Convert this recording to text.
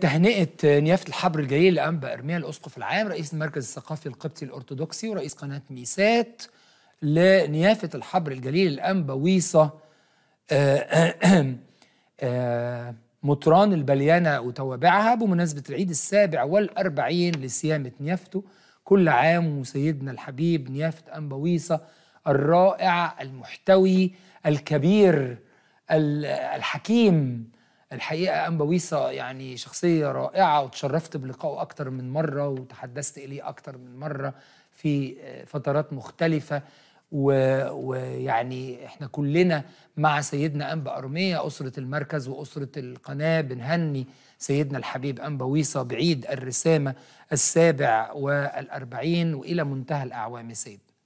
تهنئة نيافة الحبر الجليل لأنبا إرميا الأسقف العام رئيس المركز الثقافي القبطي الأرثوذكسي ورئيس قناة ميسات لنيافة الحبر الجليل الأنبا ويصة آه، آه، آه، مطران البليانة وتوابعها بمناسبة العيد السابع والأربعين لسيامة نيافته كل عام وسيدنا الحبيب نيافة أنبا ويصة الرائع المحتوي الكبير الحكيم الحقيقه امبويسا يعني شخصيه رائعه وتشرفت بلقائه اكتر من مره وتحدثت اليه اكتر من مره في آه، فترات مختلفه ويعني احنا كلنا مع سيدنا انبا ارميه اسره المركز واسره القناه بنهني سيدنا الحبيب انبا ويصة بعيد الرسامه السابع والاربعين والى منتهى الاعوام سيدنا